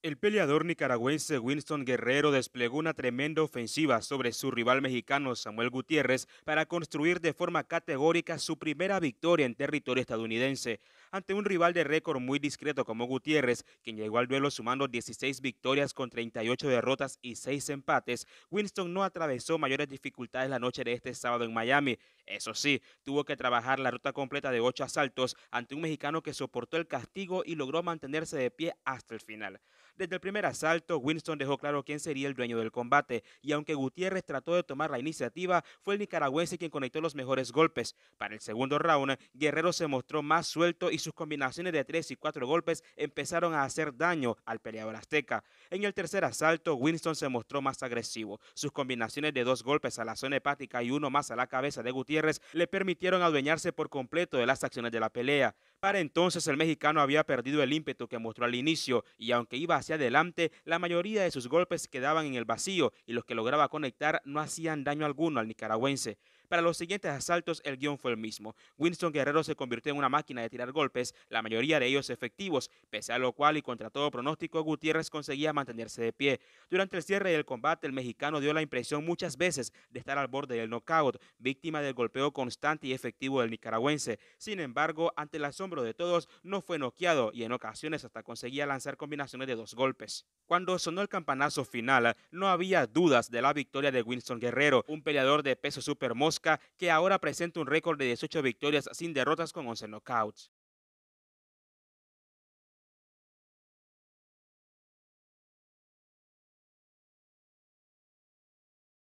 El peleador nicaragüense Winston Guerrero desplegó una tremenda ofensiva sobre su rival mexicano Samuel Gutiérrez para construir de forma categórica su primera victoria en territorio estadounidense ante un rival de récord muy discreto como Gutiérrez, quien llegó al duelo sumando 16 victorias con 38 derrotas y 6 empates, Winston no atravesó mayores dificultades la noche de este sábado en Miami. Eso sí, tuvo que trabajar la ruta completa de 8 asaltos ante un mexicano que soportó el castigo y logró mantenerse de pie hasta el final. Desde el primer asalto, Winston dejó claro quién sería el dueño del combate, y aunque Gutiérrez trató de tomar la iniciativa, fue el nicaragüense quien conectó los mejores golpes. Para el segundo round, Guerrero se mostró más suelto y sus combinaciones de tres y cuatro golpes empezaron a hacer daño al peleador azteca. En el tercer asalto, Winston se mostró más agresivo. Sus combinaciones de dos golpes a la zona hepática y uno más a la cabeza de Gutiérrez le permitieron adueñarse por completo de las acciones de la pelea. Para entonces el mexicano había perdido el ímpetu que mostró al inicio y aunque iba hacia adelante, la mayoría de sus golpes quedaban en el vacío y los que lograba conectar no hacían daño alguno al nicaragüense. Para los siguientes asaltos el guión fue el mismo. Winston Guerrero se convirtió en una máquina de tirar golpes, la mayoría de ellos efectivos, pese a lo cual y contra todo pronóstico Gutiérrez conseguía mantenerse de pie. Durante el cierre del combate el mexicano dio la impresión muchas veces de estar al borde del knockout, víctima del golpeo constante y efectivo del nicaragüense. Sin embargo, ante la de todos, no fue noqueado y en ocasiones hasta conseguía lanzar combinaciones de dos golpes. Cuando sonó el campanazo final, no había dudas de la victoria de Winston Guerrero, un peleador de peso super mosca que ahora presenta un récord de 18 victorias sin derrotas con 11 knockouts.